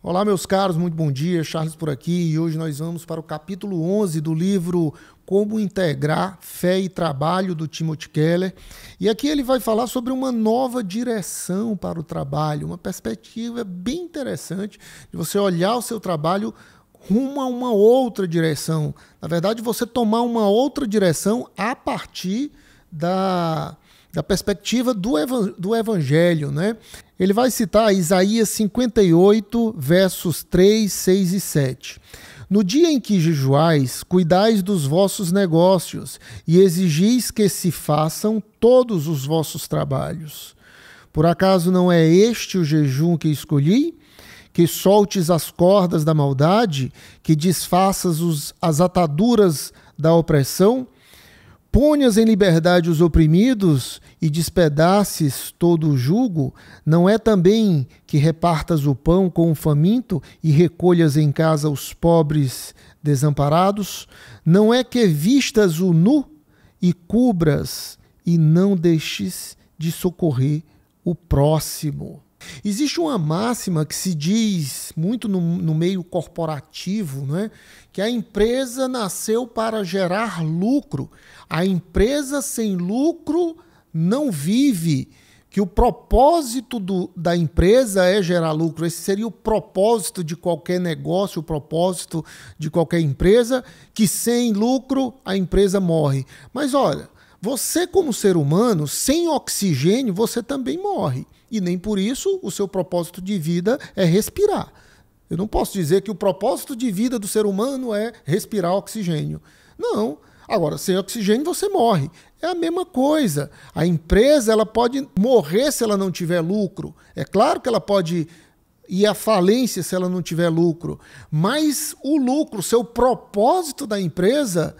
Olá, meus caros, muito bom dia. Charles por aqui e hoje nós vamos para o capítulo 11 do livro Como Integrar Fé e Trabalho do Timothy Keller. E aqui ele vai falar sobre uma nova direção para o trabalho, uma perspectiva bem interessante de você olhar o seu trabalho rumo a uma outra direção. Na verdade, você tomar uma outra direção a partir da, da perspectiva do, evan, do Evangelho. Né? Ele vai citar Isaías 58, versos 3, 6 e 7. No dia em que jejuais, cuidais dos vossos negócios e exigis que se façam todos os vossos trabalhos. Por acaso não é este o jejum que escolhi? Que soltes as cordas da maldade, que desfaças os, as ataduras da opressão, Ponhas em liberdade os oprimidos e despedaces todo o jugo, não é também que repartas o pão com o faminto e recolhas em casa os pobres desamparados? Não é que vistas o nu e cubras e não deixes de socorrer o próximo? Existe uma máxima que se diz muito no, no, meio corporativo, né? que a empresa nasceu para gerar lucro. A empresa sem lucro não vive. Que o propósito do, da empresa é gerar lucro. Esse seria o propósito de qualquer negócio, o propósito de qualquer empresa, que sem lucro a empresa morre. Mas olha, você, como ser humano, sem oxigênio, você também morre. E nem por isso o seu propósito de vida é respirar. Eu não posso dizer que o propósito de vida do ser humano é respirar oxigênio. Não. Agora, sem oxigênio você morre. É a mesma coisa. A empresa ela pode morrer se ela não tiver lucro. É claro que ela pode ir à falência se ela não tiver lucro. Mas o lucro, seu propósito da empresa,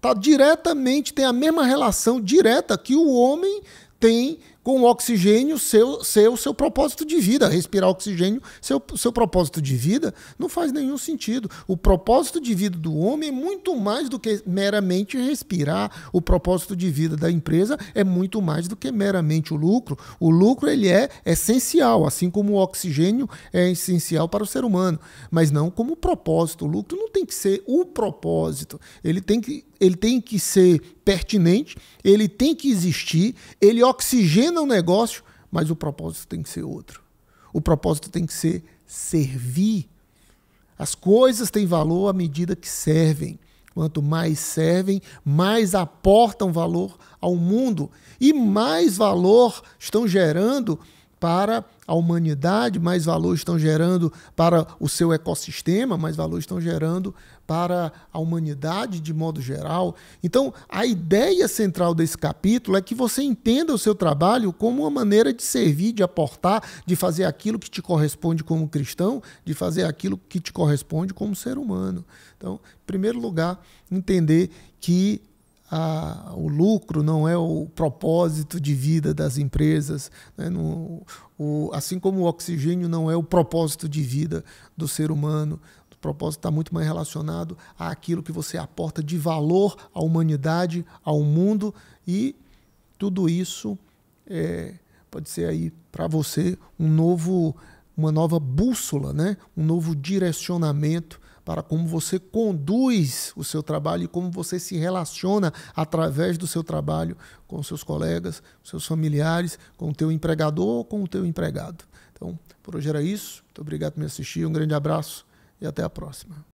tá diretamente tem a mesma relação direta que o homem tem com o oxigênio seu, seu, seu propósito de vida. Respirar oxigênio, seu, seu propósito de vida, não faz nenhum sentido. O propósito de vida do homem é muito mais do que meramente respirar. O propósito de vida da empresa é muito mais do que meramente o lucro. O lucro ele é essencial, assim como o oxigênio é essencial para o ser humano, mas não como propósito. O lucro não tem que ser o propósito. Ele tem que, ele tem que ser pertinente, ele tem que existir, ele oxigena venda um negócio, mas o propósito tem que ser outro. O propósito tem que ser servir. As coisas têm valor à medida que servem. Quanto mais servem, mais aportam valor ao mundo e mais valor estão gerando para a humanidade, mais valor estão gerando para o seu ecossistema, mais valor estão gerando para a humanidade de modo geral. Então, a ideia central desse capítulo é que você entenda o seu trabalho como uma maneira de servir, de aportar, de fazer aquilo que te corresponde como cristão, de fazer aquilo que te corresponde como ser humano. Então, em primeiro lugar, entender que a, o lucro, não é o propósito de vida das empresas, né? no, o, assim como o oxigênio não é o propósito de vida do ser humano. O propósito está muito mais relacionado àquilo que você aporta de valor à humanidade, ao mundo e tudo isso é, pode ser aí para você um novo, uma nova bússola, né? um novo direcionamento para como você conduz o seu trabalho e como você se relaciona através do seu trabalho com seus colegas, seus familiares, com o teu empregador ou com o teu empregado. Então, por hoje era isso. Muito obrigado por me assistir, um grande abraço e até a próxima.